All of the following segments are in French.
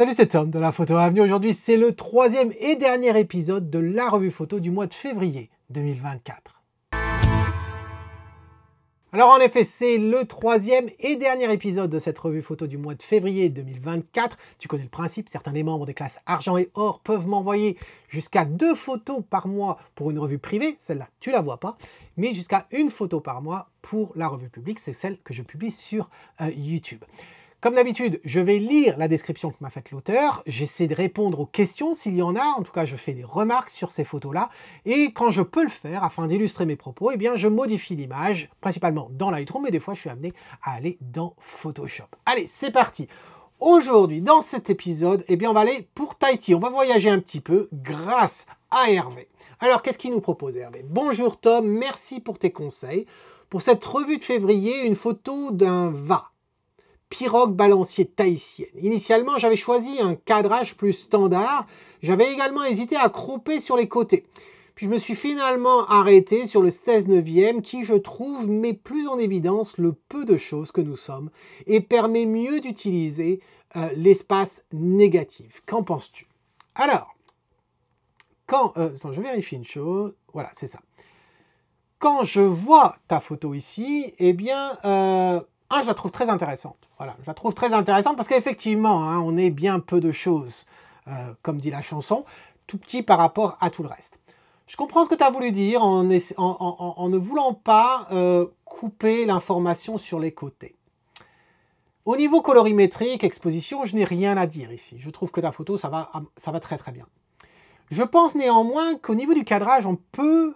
Salut, c'est Tom de la Photo Avenue. Aujourd'hui, c'est le troisième et dernier épisode de la revue photo du mois de février 2024. Alors en effet, c'est le troisième et dernier épisode de cette revue photo du mois de février 2024. Tu connais le principe, certains des membres des classes argent et or peuvent m'envoyer jusqu'à deux photos par mois pour une revue privée, celle-là tu la vois pas, mais jusqu'à une photo par mois pour la revue publique, c'est celle que je publie sur euh, YouTube. Comme d'habitude, je vais lire la description que m'a faite l'auteur, j'essaie de répondre aux questions s'il y en a, en tout cas je fais des remarques sur ces photos-là, et quand je peux le faire, afin d'illustrer mes propos, eh bien je modifie l'image, principalement dans Lightroom, mais des fois je suis amené à aller dans Photoshop. Allez, c'est parti Aujourd'hui, dans cet épisode, eh bien on va aller pour Tahiti, on va voyager un petit peu grâce à Hervé. Alors qu'est-ce qu'il nous propose Hervé Bonjour Tom, merci pour tes conseils. Pour cette revue de février, une photo d'un va pirogue balancier tahitienne. Initialement, j'avais choisi un cadrage plus standard. J'avais également hésité à cropper sur les côtés. Puis je me suis finalement arrêté sur le 16 neuvième qui, je trouve, met plus en évidence le peu de choses que nous sommes et permet mieux d'utiliser euh, l'espace négatif. Qu'en penses-tu Alors, quand... Euh, attends, je vérifie une chose. Voilà, c'est ça. Quand je vois ta photo ici, eh bien, euh, ah, je la trouve très intéressante. Voilà, je la trouve très intéressante parce qu'effectivement, hein, on est bien peu de choses, euh, comme dit la chanson, tout petit par rapport à tout le reste. Je comprends ce que tu as voulu dire en, ne voulant pas euh, couper l'information sur les côtés. Au niveau colorimétrique, exposition, je n'ai rien à dire ici. Je trouve que ta photo, ça va, ça va très très bien. Je pense néanmoins qu'au niveau du cadrage, on peut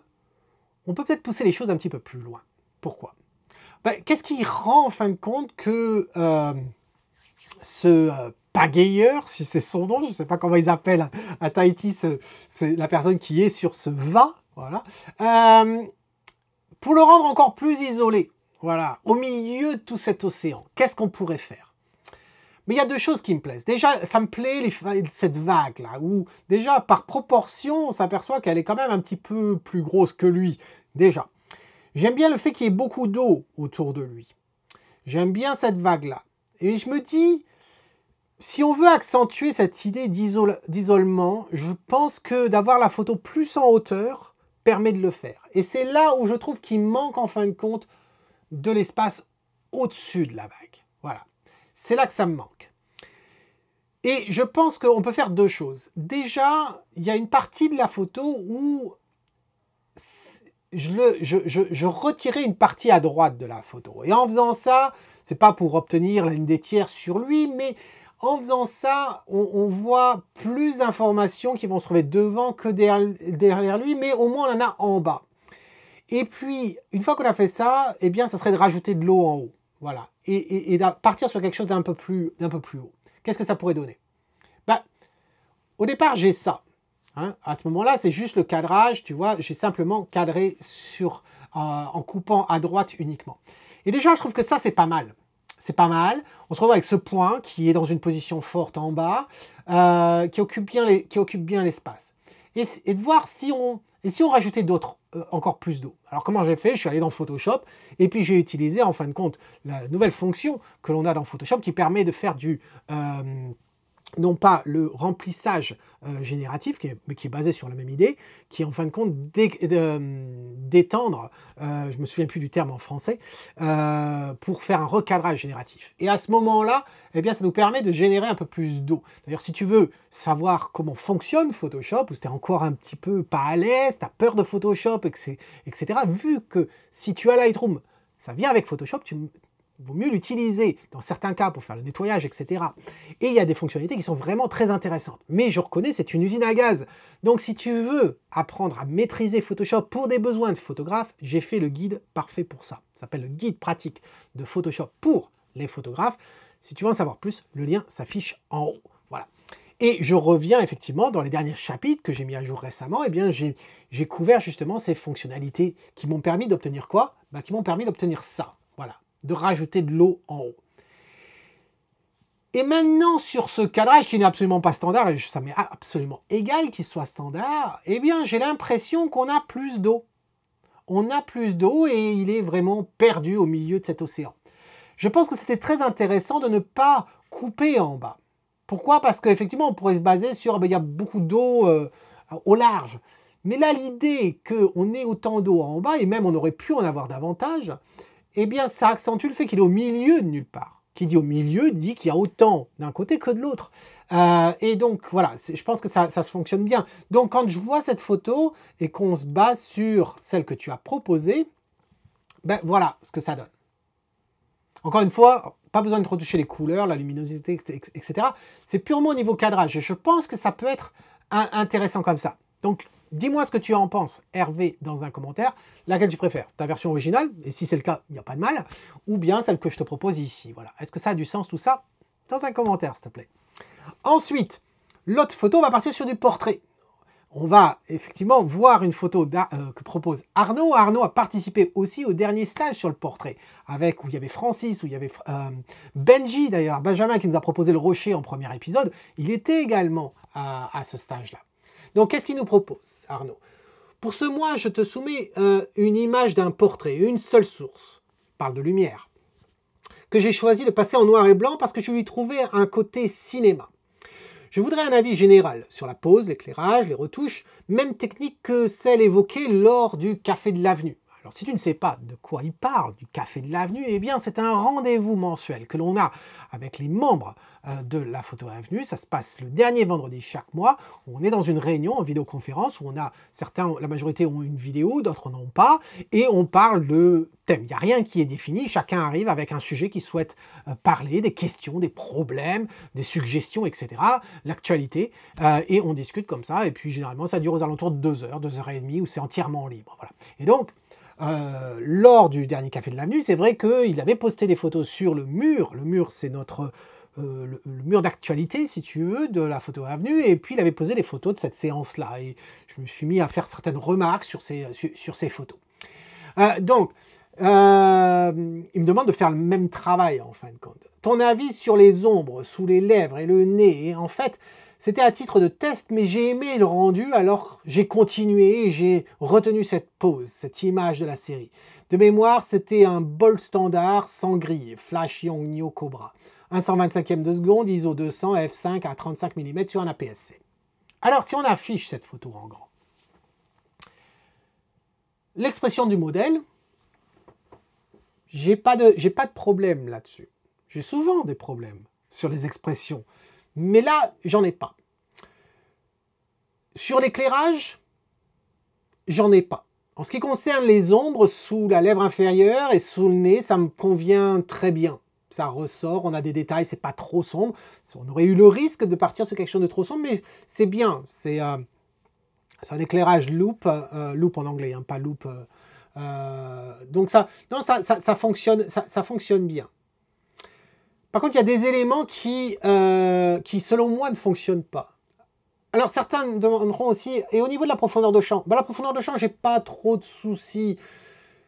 on peut peut-être pousser les choses un petit peu plus loin. Pourquoi bah, qu'est-ce qui rend en fin de compte que euh, ce euh, pagayeur, si c'est son nom, je ne sais pas comment ils appellent à, Tahiti, c'est la personne qui est sur ce va, voilà, euh, pour le rendre encore plus isolé, voilà, au milieu de tout cet océan, qu'est-ce qu'on pourrait faire mais il y a deux choses qui me plaisent. Déjà, ça me plaît cette vague-là, où déjà, par proportion, on s'aperçoit qu'elle est quand même un petit peu plus grosse que lui. Déjà. J'aime bien le fait qu'il y ait beaucoup d'eau autour de lui. J'aime bien cette vague-là. Et je me dis, si on veut accentuer cette idée d'isolement, je pense que d'avoir la photo plus en hauteur permet de le faire. Et c'est là où je trouve qu'il manque en fin de compte de l'espace au-dessus de la vague. Voilà. C'est là que ça me manque. Et je pense qu'on peut faire deux choses. Déjà, il y a une partie de la photo où je, le, retirais une partie à droite de la photo. Et en faisant ça, c'est pas pour obtenir la ligne des tiers sur lui, mais en faisant ça, on, voit plus d'informations qui vont se trouver devant que derrière, lui, mais au moins on en a en bas. Et puis, une fois qu'on a fait ça, eh bien, ça serait de rajouter de l'eau en haut. Voilà. Et, partir sur quelque chose d'un peu plus, d'un peu plus haut. Qu'est-ce que ça pourrait donner bah, Au départ, j'ai ça. Hein, à ce moment-là, c'est juste le cadrage, tu vois, j'ai simplement cadré sur, euh, en coupant à droite uniquement. Et déjà, je trouve que ça, c'est pas mal. C'est pas mal. On se retrouve avec ce point qui est dans une position forte en bas, euh, qui occupe bien l'espace. et, de voir si on, et si on rajoutait d'autres, euh, encore plus d'eau. Alors comment j'ai fait Je suis allé dans Photoshop, et puis j'ai utilisé, en fin de compte, la nouvelle fonction que l'on a dans Photoshop qui permet de faire du euh, non pas le remplissage euh, génératif, qui est, qui est, basé sur la même idée, qui est en fin de compte euh, d'étendre, euh, je me souviens plus du terme en français, pour faire un recadrage génératif. Et à ce moment-là, eh bien, ça nous permet de générer un peu plus d'eau. D'ailleurs, si tu veux savoir comment fonctionne Photoshop, ou si tu es encore un petit peu pas à l'aise, tu as peur de Photoshop, etc., vu que si tu as Lightroom, ça vient avec Photoshop, tu, il vaut mieux l'utiliser dans certains cas pour faire le nettoyage, etc. Et il y a des fonctionnalités qui sont vraiment très intéressantes. Mais je reconnais, c'est une usine à gaz. Donc si tu veux apprendre à maîtriser Photoshop pour des besoins de photographe, j'ai fait le guide parfait pour ça. Ça s'appelle le guide pratique de Photoshop pour les photographes. Si tu veux en savoir plus, le lien s'affiche en haut. Voilà. Et je reviens effectivement dans les derniers chapitres que j'ai mis à jour récemment, eh bien j'ai couvert justement ces fonctionnalités qui m'ont permis d'obtenir quoi bah, Qui m'ont permis d'obtenir ça de rajouter de l'eau en haut. Et maintenant, sur ce cadrage qui n'est absolument pas standard, et ça m'est absolument égal qu'il soit standard, eh bien, j'ai l'impression qu'on a plus d'eau. On a plus d'eau et il est vraiment perdu au milieu de cet océan. Je pense que c'était très intéressant de ne pas couper en bas. Pourquoi Parce qu'effectivement, on pourrait se baser sur, ah ben, il y a beaucoup d'eau euh, au large. Mais là, l'idée qu'on ait autant d'eau en bas, et même on aurait pu en avoir davantage, eh bien, ça accentue le fait qu'il est au milieu de nulle part. Qui dit au milieu dit qu'il y a autant d'un côté que de l'autre. Euh, et donc, voilà, je pense que ça, ça se fonctionne bien. Donc, quand je vois cette photo et qu'on se base sur celle que tu as proposée, ben voilà ce que ça donne. Encore une fois, pas besoin de trop toucher les couleurs, la luminosité, etc. C'est purement au niveau cadrage. Et je pense que ça peut être intéressant comme ça. Donc, Dis-moi ce que tu en penses, Hervé, dans un commentaire. Laquelle tu préfères Ta version originale Et si c'est le cas, il n'y a pas de mal. Ou bien celle que je te propose ici. Voilà. Est-ce que ça a du sens tout ça Dans un commentaire, s'il te plaît. Ensuite, l'autre photo, va partir sur du portrait. On va effectivement voir une photo euh, que propose Arnaud. Arnaud a participé aussi au dernier stage sur le portrait, avec où il y avait Francis, où il y avait euh, Benji d'ailleurs, Benjamin qui nous a proposé le rocher en premier épisode. Il était également à ce stage-là. Donc qu'est-ce qu'il nous propose, Arnaud Pour ce mois, je te soumets euh, une image d'un portrait, une seule source, parle de lumière, que j'ai choisi de passer en noir et blanc parce que je lui trouvais un côté cinéma. Je voudrais un avis général sur la pose, l'éclairage, les retouches, même technique que celle évoquée lors du Café de l'Avenue. Alors si tu ne sais pas de quoi il parle, du Café de l'Avenue, eh bien c'est un rendez-vous mensuel que l'on a avec les membres euh, de la Photo Avenue. Ça se passe le dernier vendredi chaque mois. On est dans une réunion en vidéoconférence où on a certains, la majorité ont une vidéo, d'autres n'ont pas, et on parle de thème. Il n'y a rien qui est défini. Chacun arrive avec un sujet qu'il souhaite euh, parler, des questions, des problèmes, des suggestions, etc. L'actualité, euh, et on discute comme ça. Et puis généralement ça dure aux alentours de deux heures, deux heures et demie, où c'est entièrement libre. Voilà. Et donc euh, lors du dernier Café de l'Avenue, c'est vrai qu'il avait posté des photos sur le mur. Le mur, c'est notre euh, le, mur d'actualité, si tu veux, de la photo avenue. Et puis, il avait posé les photos de cette séance-là. Et je me suis mis à faire certaines remarques sur ces, photos. Euh, donc, il me demande de faire le même travail, en fin de compte. Ton avis sur les ombres, sous les lèvres et le nez. Et en fait, c'était à titre de test, mais j'ai aimé le rendu, alors j'ai continué et j'ai retenu cette pose, cette image de la série. De mémoire, c'était un bol standard sans grille, Flash Yongnuo Cobra. 125e de seconde, ISO 200, f5 à 35 mm sur un APS-C. Alors si on affiche cette photo en grand, l'expression du modèle, j'ai pas j'ai pas de problème là-dessus. J'ai souvent des problèmes sur les expressions. Mais là, j'en ai pas. Sur l'éclairage, j'en ai pas. En ce qui concerne les ombres sous la lèvre inférieure et sous le nez, ça me convient très bien. Ça ressort, on a des détails, c'est pas trop sombre. On aurait eu le risque de partir sur quelque chose de trop sombre, mais c'est bien. C'est euh, un éclairage loop, euh, en anglais, hein, pas loop. Euh, donc ça, non, ça, fonctionne, ça fonctionne bien. Par contre, il y a des éléments qui, euh, qui, selon moi, ne fonctionnent pas. Alors certains me demanderont aussi, et au niveau de la profondeur de champ bah, La profondeur de champ, j'ai pas trop de soucis.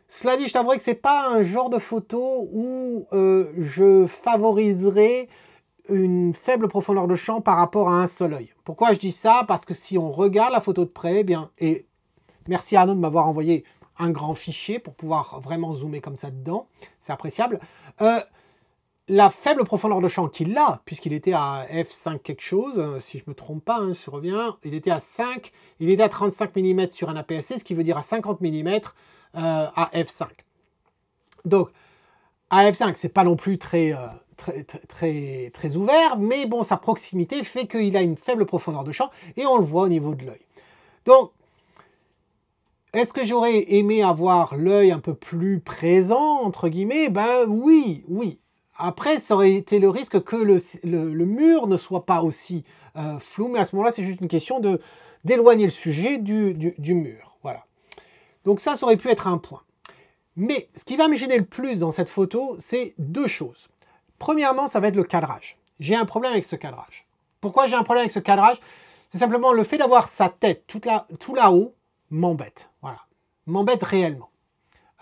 Cela dit, je t'avouerai que ce n'est pas un genre de photo où euh, je favoriserais une faible profondeur de champ par rapport à un seul œil. Pourquoi je dis ça Parce que si on regarde la photo de près, eh bien, et merci à Arnaud de m'avoir envoyé un grand fichier pour pouvoir vraiment zoomer comme ça dedans, c'est appréciable. Euh, la faible profondeur de champ qu'il a, puisqu'il était à F5 quelque chose, euh, si je ne me trompe pas, hein, je reviens, il était à 5, il était à 35 mm sur un APS-C, ce qui veut dire à 50 mm euh, à F5. Donc, à F5, c'est pas non plus euh, très, très, très, très, ouvert, mais bon, sa proximité fait qu'il a une faible profondeur de champ, et on le voit au niveau de l'œil. Donc, est-ce que j'aurais aimé avoir l'œil un peu plus présent, entre guillemets Ben oui, oui. Après, ça aurait été le risque que le, mur ne soit pas aussi euh, flou, mais à ce moment-là, c'est juste une question de d'éloigner le sujet du, mur. Voilà. Donc ça, ça aurait pu être un point. Mais ce qui va me gêner le plus dans cette photo, c'est deux choses. Premièrement, ça va être le cadrage. J'ai un problème avec ce cadrage. Pourquoi j'ai un problème avec ce cadrage C'est simplement le fait d'avoir sa tête tout là-haut m'embête. Voilà. M'embête réellement.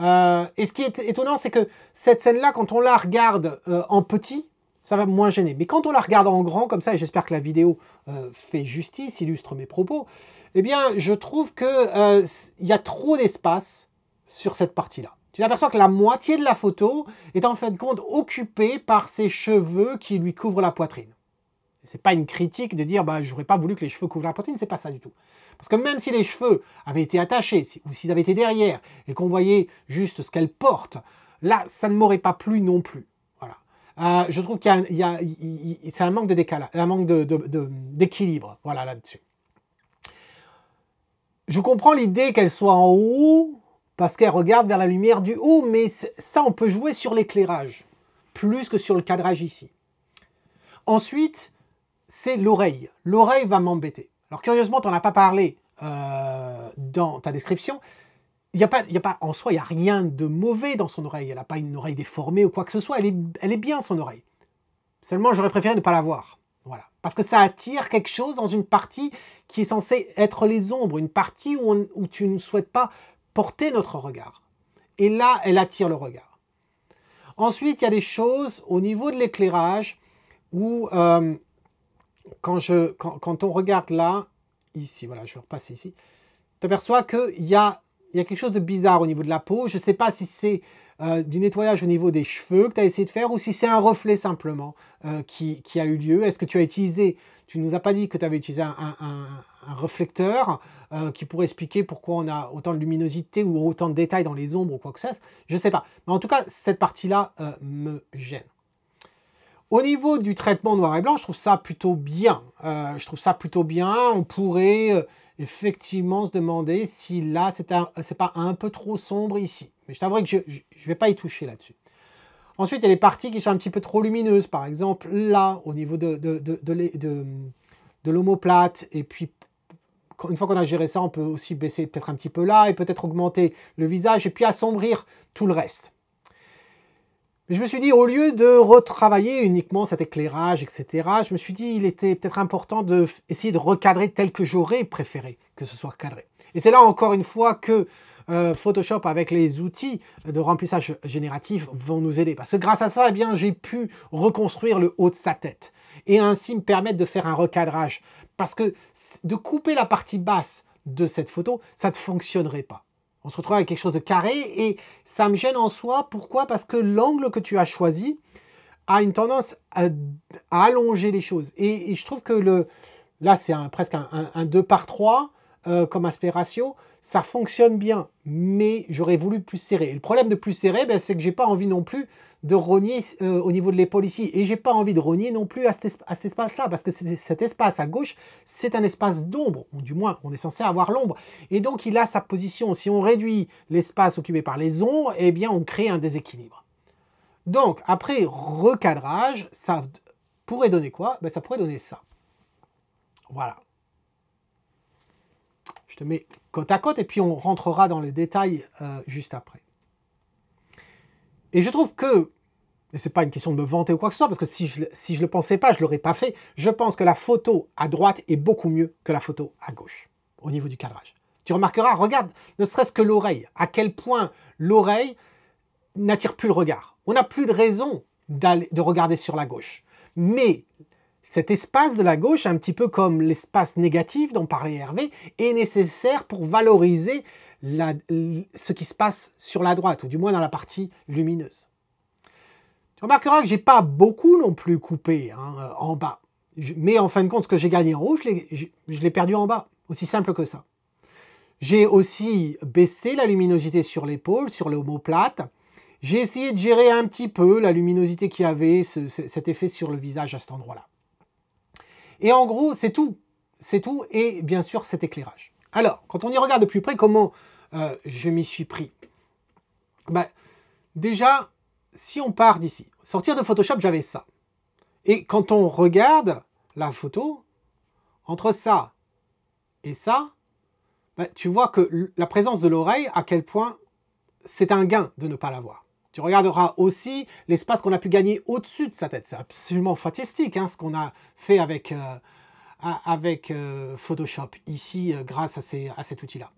Euh, et ce qui est étonnant, c'est que cette scène-là, quand on la regarde euh, en petit, ça va moins gêner. Mais quand on la regarde en grand, comme ça, et j'espère que la vidéo euh, fait justice, illustre mes propos, eh bien, je trouve qu'il il y a trop d'espace sur cette partie-là. Tu t'aperçois que la moitié de la photo est en fin de compte occupée par ses cheveux qui lui couvrent la poitrine c'est pas une critique de dire bah j'aurais pas voulu que les cheveux couvrent la poitrine, c'est pas ça du tout. Parce que même si les cheveux avaient été attachés ou s'ils avaient été derrière et qu'on voyait juste ce qu'elle porte, là ça ne m'aurait pas plu non plus. Voilà. Euh, je trouve qu'il y a, c'est un manque de décalage, un manque d'équilibre, voilà là-dessus. Je comprends l'idée qu'elle soit en haut parce qu'elle regarde vers la lumière du haut, mais ça on peut jouer sur l'éclairage plus que sur le cadrage ici. Ensuite, c'est l'oreille. L'oreille va m'embêter. Alors curieusement, tu n'en as pas parlé euh, dans ta description. Il y a, pas, il y a pas en soi, il n'y a rien de mauvais dans son oreille. Elle n'a pas une oreille déformée ou quoi que ce soit. Elle est, bien son oreille. Seulement, j'aurais préféré ne pas la voir. Voilà. Parce que ça attire quelque chose dans une partie qui est censée être les ombres, une partie où, tu ne souhaites pas porter notre regard. Et là, elle attire le regard. Ensuite, il y a des choses au niveau de l'éclairage où euh, quand, je, quand, quand on regarde là, ici, voilà, je repasser ici, tu aperçois qu'il y a, quelque chose de bizarre au niveau de la peau. Je ne sais pas si c'est euh, du nettoyage au niveau des cheveux que tu as essayé de faire ou si c'est un reflet simplement euh, qui, a eu lieu. Est-ce que tu as utilisé, tu ne nous as pas dit que tu avais utilisé un, un, réflecteur euh, qui pourrait expliquer pourquoi on a autant de luminosité ou autant de détails dans les ombres ou quoi que ce soit. Je ne sais pas. Mais en tout cas, cette partie-là me gêne. Au niveau du traitement noir et blanc, je trouve ça plutôt bien. Euh, je trouve ça plutôt bien. On pourrait euh, effectivement se demander si là, c'est pas un peu trop sombre ici. Mais je t'avoue que je ne vais pas y toucher là-dessus. Ensuite, il y a les parties qui sont un petit peu trop lumineuses. Par exemple, là, au niveau de, de, l'omoplate. Et puis, une fois qu'on a géré ça, on peut aussi baisser peut-être un petit peu là et peut-être augmenter le visage et puis assombrir tout le reste. Mais je me suis dit, au lieu de retravailler uniquement cet éclairage, etc., je me suis dit, il était peut-être important d'essayer de, de recadrer tel que j'aurais préféré que ce soit cadré. Et c'est là encore une fois que euh, Photoshop avec les outils de remplissage génératif vont nous aider. Parce que grâce à ça, eh bien, j'ai pu reconstruire le haut de sa tête et ainsi me permettre de faire un recadrage. Parce que de couper la partie basse de cette photo, ça ne fonctionnerait pas. On se retrouve avec quelque chose de carré et ça me gêne en soi. Pourquoi Parce que l'angle que tu as choisi a une tendance à, allonger les choses. Et, je trouve que le, là, c'est presque un, 2 par 3 euh, comme aspect ça fonctionne bien, mais j'aurais voulu plus serré. le problème de plus serré, ben, c'est que j'ai pas envie non plus de rogner euh, au niveau de l'épaule ici. Et j'ai pas envie de rogner non plus à cet, espace-là, parce que cet espace à gauche, c'est un espace d'ombre, du moins, on est censé avoir l'ombre. Et donc, il a sa position. Si on réduit l'espace occupé par les ombres, eh bien, on crée un déséquilibre. Donc, après recadrage, ça pourrait donner quoi ben, Ça pourrait donner ça. Voilà. Je te mets côte à côte et puis on rentrera dans les détails euh, juste après. Et je trouve que, et c'est pas une question de me vanter ou quoi que ce soit, parce que si je, si le pensais pas, je l'aurais pas fait, je pense que la photo à droite est beaucoup mieux que la photo à gauche, au niveau du cadrage. Tu remarqueras, regarde, ne serait-ce que l'oreille, à quel point l'oreille n'attire plus le regard. On n'a plus de raison de regarder sur la gauche. Mais cet espace de la gauche, un petit peu comme l'espace négatif dont parlait Hervé, est nécessaire pour valoriser ce qui se passe sur la droite, ou du moins dans la partie lumineuse. Tu remarqueras que j'ai pas beaucoup non plus coupé hein, euh, en bas. mais en fin de compte, ce que j'ai gagné en haut, je l'ai perdu en bas. Aussi simple que ça. J'ai aussi baissé la luminosité sur l'épaule, sur l'homoplate. J'ai essayé de gérer un petit peu la luminosité qui avait cet effet sur le visage à cet endroit-là. Et en gros, c'est tout. C'est tout, et bien sûr, cet éclairage. Alors, quand on y regarde de plus près, comment euh, je m'y suis pris bah, Déjà, si on part d'ici, sortir de Photoshop, j'avais ça. Et quand on regarde la photo, entre ça et ça, bah, tu vois que la présence de l'oreille, à quel point c'est un gain de ne pas l'avoir. Tu regarderas aussi l'espace qu'on a pu gagner au-dessus de sa tête. C'est absolument fantastique hein, ce qu'on a fait avec, euh, euh, Photoshop ici euh, grâce à, à cet outil-là.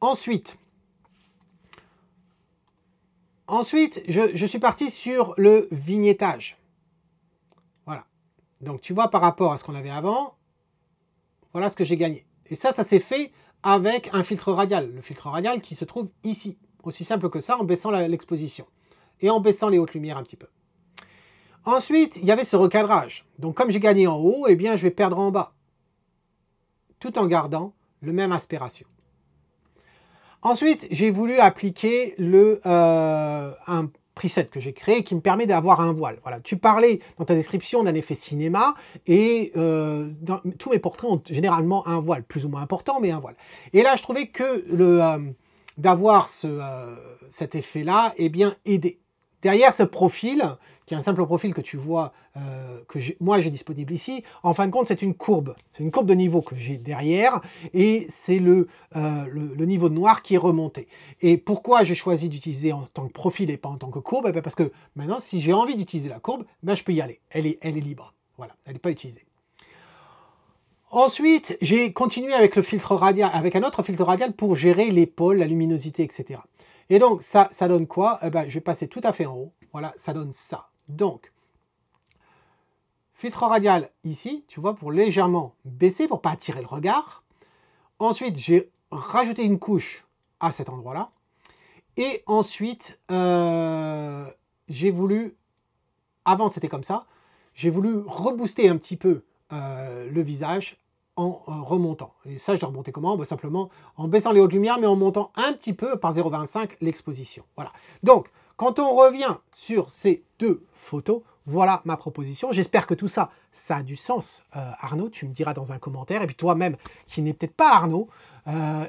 Ensuite, ensuite je, je, suis parti sur le vignettage. Voilà. Donc tu vois par rapport à ce qu'on avait avant, voilà ce que j'ai gagné. Et ça, ça s'est fait avec un filtre radial. Le filtre radial qui se trouve ici. Aussi simple que ça, en baissant l'exposition. Et en baissant les hautes lumières un petit peu. Ensuite, il y avait ce recadrage. Donc comme j'ai gagné en haut, eh bien je vais perdre en bas. Tout en gardant le même aspiration. Ensuite, j'ai voulu appliquer le, euh, un preset que j'ai créé qui me permet d'avoir un voile. Voilà, tu parlais dans ta description d'un effet cinéma et euh, tous mes portraits ont généralement un voile, plus ou moins important, mais un voile. Et là, je trouvais que le... Euh, d'avoir ce, euh, cet effet-là et eh bien aider. Derrière ce profil, qui est un simple profil que tu vois, euh, que moi j'ai disponible ici, en fin de compte c'est une courbe. C'est une courbe de niveau que j'ai derrière et c'est le, euh, le, niveau noir qui est remonté. Et pourquoi j'ai choisi d'utiliser en tant que profil et pas en tant que courbe eh ben, Parce que maintenant si j'ai envie d'utiliser la courbe, ben, je peux y aller. Elle est, elle est libre. Voilà, elle n'est pas utilisée. Ensuite, j'ai continué avec le filtre radial, avec un autre filtre radial pour gérer l'épaule, la luminosité, etc. Et donc, ça, ça donne quoi eh ben, Je vais passer tout à fait en haut. Voilà, ça donne ça. Donc, filtre radial ici, tu vois, pour légèrement baisser, pour ne pas attirer le regard. Ensuite, j'ai rajouté une couche à cet endroit-là. Et ensuite, euh, j'ai voulu, avant c'était comme ça, j'ai voulu rebooster un petit peu euh, le visage en euh, remontant. Et ça, je vais remonter comment bah, Simplement en baissant les hautes lumières, mais en montant un petit peu par 0,25 l'exposition. Voilà. Donc, quand on revient sur ces deux photos, voilà ma proposition. J'espère que tout ça, ça a du sens. Euh, Arnaud, tu me diras dans un commentaire. Et puis toi-même, qui n'est peut-être pas Arnaud,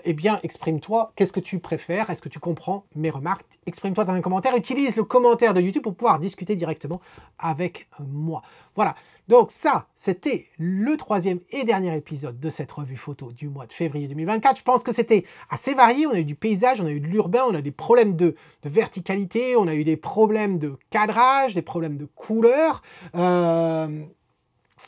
eh bien, exprime-toi. Qu'est-ce que tu préfères Est-ce que tu comprends mes remarques Exprime-toi dans un commentaire. Utilise le commentaire de YouTube pour pouvoir discuter directement avec moi. Voilà. Donc ça, c'était le troisième et dernier épisode de cette revue photo du mois de février 2024. Je pense que c'était assez varié. On a eu du paysage, on a eu de l'urbain, on a des problèmes de, verticalité, on a eu des problèmes de cadrage, des problèmes de couleur. Euh,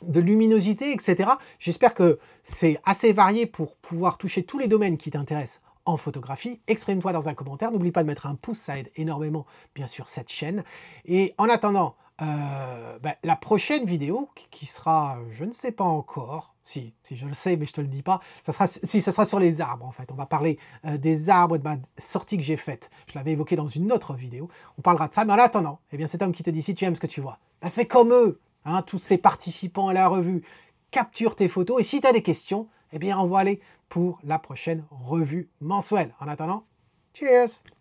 de luminosité, etc. J'espère que c'est assez varié pour pouvoir toucher tous les domaines qui t'intéressent en photographie. Exprime-toi dans un commentaire. N'oublie pas de mettre un pouce, ça aide énormément, bien sûr, cette chaîne. Et en attendant, euh, ben, la prochaine vidéo qui sera, euh, je ne sais pas encore, si, je le sais mais je te le dis pas, ça sera, si sera sur les arbres en fait. On va parler euh, des arbres de ma sortie que j'ai faite. Je l'avais évoqué dans une autre vidéo. On parlera de ça, mais en attendant, eh bien cet homme qui te dit si tu aimes ce que tu vois, bah, fais comme eux, hein, tous ces participants à la revue, capture tes photos et si tu as des questions, eh bien envoie-les pour la prochaine revue mensuelle. En attendant, cheers